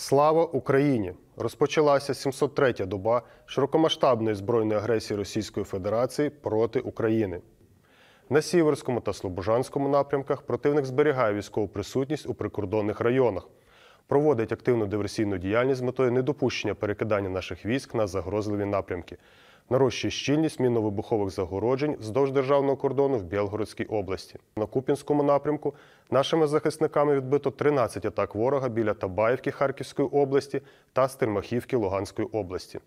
Слава Україні! Розпочалася 703-я доба широкомасштабної збройної агресії Російської Федерації проти України. На Сіверському та Слобожанському напрямках противник зберігає військову присутність у прикордонних районах, проводить активну диверсійну діяльність з метою недопущення перекидання наших військ на загрозливі напрямки нарощує щільність мінно-вибухових загороджень вздовж державного кордону в Білгородській області. На Купінському напрямку нашими захисниками відбито 13 атак ворога біля Табаївки Харківської області та Стельмахівки Луганської області.